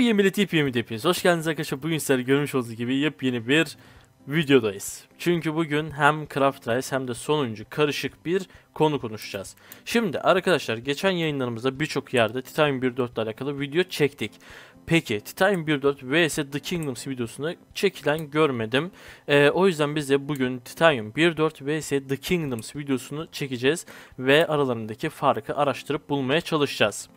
yemili TIP yemili hepiniz. Hoş geldiniz arkadaşlar. Bugün sizler görmüş olduğunuz gibi yepyeni bir videodayız. Çünkü bugün hem Craft Rise hem de sonuncu karışık bir konu konuşacağız. Şimdi arkadaşlar geçen yayınlarımızda birçok yerde Titan 1.4 ile alakalı video çektik. Peki Titan 1.4 vs The Kingdoms videosunu çekilen görmedim. Ee, o yüzden biz de bugün Titan 1.4 vs The Kingdoms videosunu çekeceğiz ve aralarındaki farkı araştırıp bulmaya çalışacağız.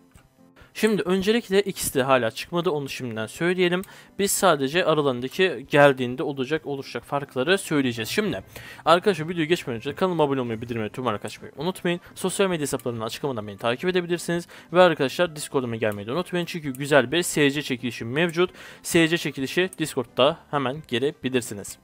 Şimdi öncelikle ikisi de hala çıkmadı onu şimdiden söyleyelim. Biz sadece aralarındaki geldiğinde olacak oluşacak farkları söyleyeceğiz. Şimdi arkadaşlar videoyu geçmeden önce kanalıma abone olmayı, bildirmeyi, tüm olarak unutmayın. Sosyal medya hesaplarından açıklamadan beni takip edebilirsiniz. Ve arkadaşlar Discord'uma gelmeyi de unutmayın. Çünkü güzel bir SC çekilişi mevcut. SC çekilişi Discord'da hemen gelebilirsiniz.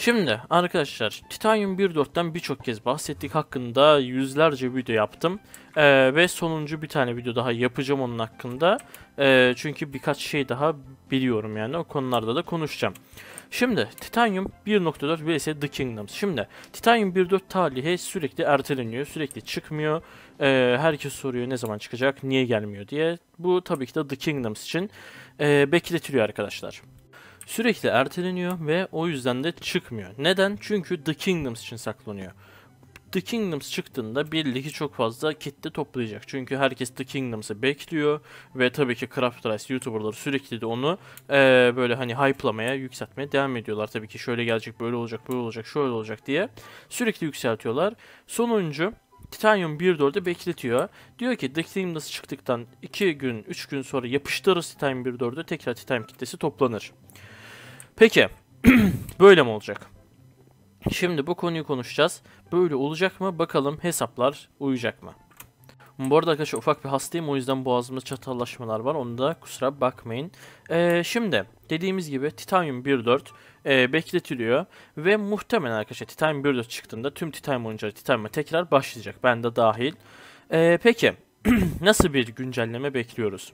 Şimdi arkadaşlar Titanium 1.4'ten birçok kez bahsettik hakkında yüzlerce video yaptım ee, ve sonuncu bir tane video daha yapacağım onun hakkında ee, çünkü birkaç şey daha biliyorum yani o konularda da konuşacağım. Şimdi Titanium 1.4 vs The Kingdoms. Şimdi Titanium 1.4 tarihi sürekli erteleniyor, sürekli çıkmıyor. Ee, herkes soruyor ne zaman çıkacak, niye gelmiyor diye. Bu tabii ki de The Kingdoms için e, bekletiliyor arkadaşlar sürekli erteleniyor ve o yüzden de çıkmıyor. Neden? Çünkü The Kingdoms için saklanıyor. The Kingdoms çıktığında birliki çok fazla kitle toplayacak. Çünkü herkes The Kingdoms'ı bekliyor ve tabii ki Craft Rice YouTuber'ları sürekli de onu e, böyle hani hype'lamaya, yükseltmeye devam ediyorlar. Tabii ki şöyle gelecek, böyle olacak, böyle olacak, şöyle olacak diye sürekli yükseltiyorlar. Sonuncu Titanium 1.4'ü bekletiyor. Diyor ki The Kingdoms çıktıktan 2 gün, 3 gün sonra yapıştırırız Titanium 1.4'ü tekrar Titanium kitlesi toplanır. Peki. Böyle mi olacak? Şimdi bu konuyu konuşacağız. Böyle olacak mı? Bakalım hesaplar uyacak mı? Bu arada arkadaşlar ufak bir hastayım o yüzden boğazımda çatallaşmalar var. Onu da kusura bakmayın. Ee, şimdi dediğimiz gibi Titanium 1.4 e, bekletiliyor. Ve muhtemelen arkadaşlar Titanium 1.4 çıktığında tüm Titanium oyuncuları Titanium'a tekrar başlayacak. Ben de dahil. Ee, peki nasıl bir güncelleme bekliyoruz?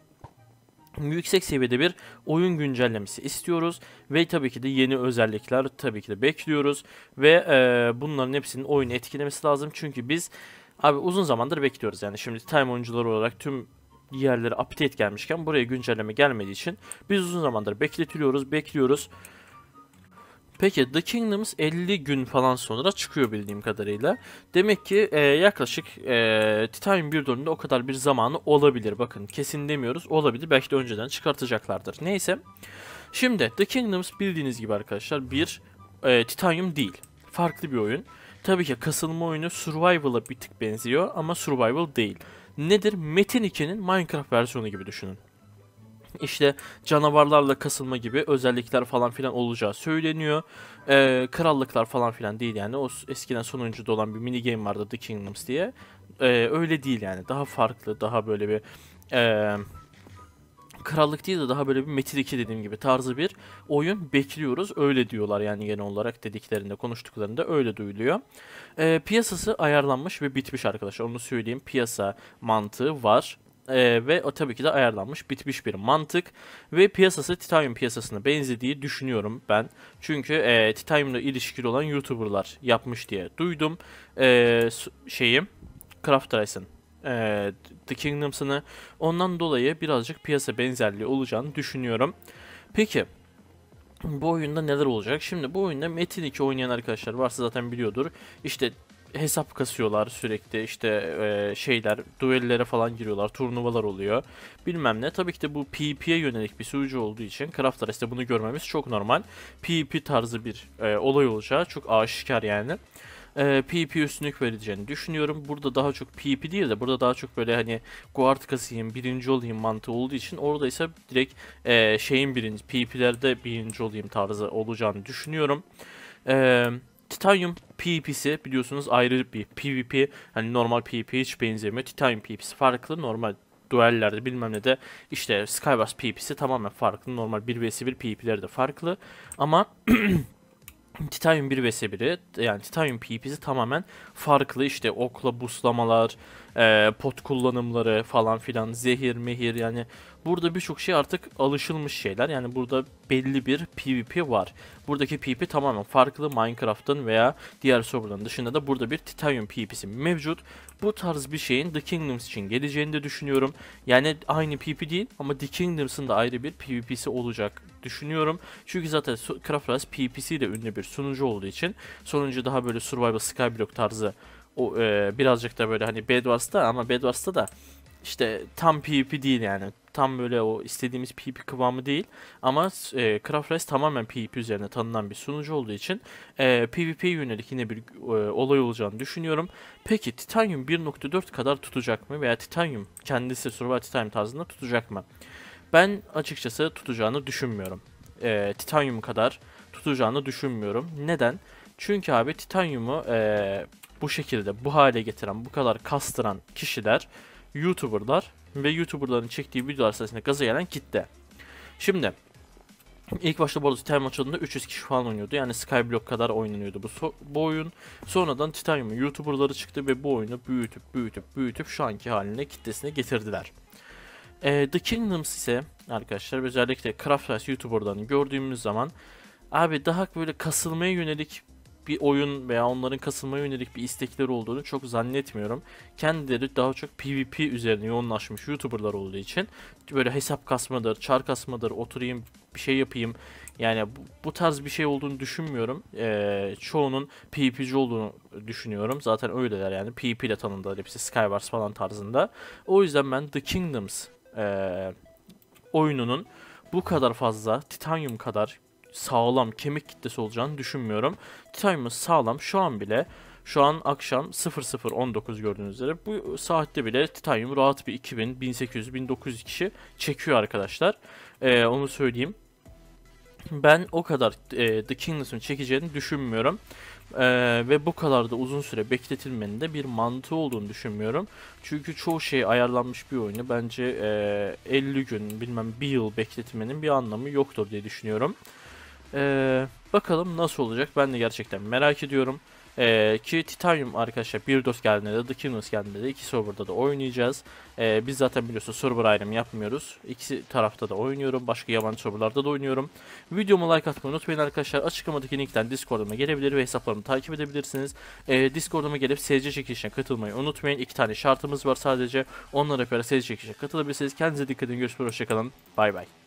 yüksek seviyede bir oyun güncellemesi istiyoruz ve tabii ki de yeni özellikler tabii ki de bekliyoruz ve e, bunların hepsinin oyunu etkilemesi lazım çünkü biz abi uzun zamandır bekliyoruz yani şimdi time oyuncuları olarak tüm yerlere update gelmişken buraya güncelleme gelmediği için biz uzun zamandır bekletiliyoruz bekliyoruz Peki The Kingdoms 50 gün falan sonra çıkıyor bildiğim kadarıyla. Demek ki e, yaklaşık e, Titanium 1 dönümünde o kadar bir zamanı olabilir. Bakın kesin demiyoruz olabilir. Belki de önceden çıkartacaklardır. Neyse. Şimdi The Kingdoms bildiğiniz gibi arkadaşlar bir e, Titanium değil. Farklı bir oyun. Tabii ki kasılma oyunu Survival'a bir tık benziyor ama Survival değil. Nedir? Metin 2'nin Minecraft versiyonu gibi düşünün işte canavarlarla kasılma gibi özellikler falan filan olacağı söyleniyor. Ee, krallıklar falan filan değil yani. O eskiden sonuncuda olan bir mini game vardı The Kingdoms diye. Ee, öyle değil yani. Daha farklı, daha böyle bir... Ee, krallık değil de daha böyle bir Metin 2 dediğim gibi tarzı bir oyun bekliyoruz. Öyle diyorlar yani genel olarak dediklerinde, konuştuklarında öyle duyuluyor. E, piyasası ayarlanmış ve bitmiş arkadaşlar. Onu söyleyeyim. Piyasa mantığı var. Ee, ve o tabii ki de ayarlanmış bitmiş bir mantık ve piyasası titanium piyasasına benzediği düşünüyorum ben. Çünkü e, titanyumla ilişkili olan youtuberlar yapmış diye duydum e, şeyi Craft Rice'ın e, The Kingdoms'ını ondan dolayı birazcık piyasa benzerliği olacağını düşünüyorum. Peki bu oyunda neler olacak? Şimdi bu oyunda Metin 2 oynayan arkadaşlar varsa zaten biliyordur. İşte hesap kasıyorlar sürekli işte e, şeyler duellere falan giriyorlar turnuvalar oluyor bilmem ne tabii ki de bu PvP'ye yönelik bir sunucu olduğu için Craft işte bunu görmemiz çok normal PvP tarzı bir e, olay olacağı çok aşikar yani e, PvP üstünlük vereceğini düşünüyorum. Burada daha çok PvP değil de burada daha çok böyle hani guard kasayım, birinci olayım mantığı olduğu için orada ise direkt e, şeyin birinci, PvP'lerde birinci olayım tarzı olacağını düşünüyorum. E, Titanium PvP'si biliyorsunuz ayrı bir PvP. Hani normal PvP hiç benzemiyor. Titan PvP'si farklı. Normal duellerde bilmem ne de işte Skywars PvP'si tamamen farklı. Normal 1 vs 1 PvP'leri de farklı. Ama Titan 1 vs 1'i yani Titan PvP'si tamamen farklı. İşte okla buslamalar, e, pot kullanımları falan filan zehir mehir yani burada birçok şey artık alışılmış şeyler yani burada belli bir PvP var. Buradaki PvP tamamen farklı Minecraft'ın veya diğer serverların dışında da burada bir Titanium PvP'si mevcut. Bu tarz bir şeyin The Kingdoms için geleceğini de düşünüyorum. Yani aynı PvP değil ama The Kingdoms'ın da ayrı bir PvP'si olacak düşünüyorum. Çünkü zaten Craft PvP'si de ünlü bir sunucu olduğu için sonuncu daha böyle Survival Skyblock tarzı o, e, birazcık da böyle hani Bed ama Bed da işte tam PvP değil yani. Tam böyle o istediğimiz PvP kıvamı değil. Ama e, Craft Rise tamamen PvP üzerine tanınan bir sunucu olduğu için e, PvP yönelik yine bir e, olay olacağını düşünüyorum. Peki Titanium 1.4 kadar tutacak mı? Veya Titanium kendisi Survival Titanium tarzında tutacak mı? Ben açıkçası tutacağını düşünmüyorum. E, Titanium kadar tutacağını düşünmüyorum. Neden? Çünkü abi Titanium'u e, bu şekilde bu hale getiren, bu kadar kastıran kişiler YouTuber'lar ve YouTuber'ların çektiği videolar sayesinde gaza gelen kitle. Şimdi ilk başta bu arada Titanium açıldığında 300 kişi falan oynuyordu. Yani Skyblock kadar oynanıyordu bu, bu oyun. Sonradan titanium YouTuber'ları çıktı ve bu oyunu büyütüp büyütüp büyütüp şu anki haline kitlesine getirdiler. Ee, The Kingdoms ise arkadaşlar özellikle Craft Rice YouTuber'larını gördüğümüz zaman abi daha böyle kasılmaya yönelik bir oyun veya onların kasılmaya yönelik bir istekleri olduğunu çok zannetmiyorum. Kendileri daha çok PvP üzerine yoğunlaşmış YouTuber'lar olduğu için böyle hesap kasmadır, çar kasmadır, oturayım bir şey yapayım. Yani bu, bu tarz bir şey olduğunu düşünmüyorum. Ee, çoğunun PvP'ci olduğunu düşünüyorum. Zaten öyleler yani. PvP ile tanımdılar hepsi Skywars falan tarzında. O yüzden ben The Kingdoms e, oyununun bu kadar fazla Titanium kadar sağlam kemik kitlesi olacağını düşünmüyorum. Titan'ımız sağlam şu an bile. Şu an akşam 00.19 gördüğünüz üzere bu saatte bile Titanium rahat bir 2000, 1800, 1900 kişi çekiyor arkadaşlar. Ee, onu söyleyeyim. Ben o kadar e, The Kingdoms'un çekeceğini düşünmüyorum. Ee, ve bu kadar da uzun süre bekletilmenin de bir mantığı olduğunu düşünmüyorum. Çünkü çoğu şey ayarlanmış bir oyunu bence e, 50 gün bilmem bir yıl bekletmenin bir anlamı yoktur diye düşünüyorum. Ee, bakalım nasıl olacak ben de gerçekten merak ediyorum. Ee, ki Titanium arkadaşlar bir dost geldiğinde de The Kingdoms geldiğinde de iki serverda da oynayacağız. Ee, biz zaten biliyorsunuz server ayrımı yapmıyoruz. İkisi tarafta da oynuyorum. Başka yabancı serverlarda da oynuyorum. Videomu like atmayı unutmayın arkadaşlar. Açıklamadaki linkten Discord'uma gelebilir ve hesaplarımı takip edebilirsiniz. Ee, Discord'uma gelip SC çekilişine katılmayı unutmayın. İki tane şartımız var sadece. Onlara göre SC çekilişine katılabilirsiniz. Kendinize dikkat edin. Görüşmek üzere. Hoşçakalın. Bay bay.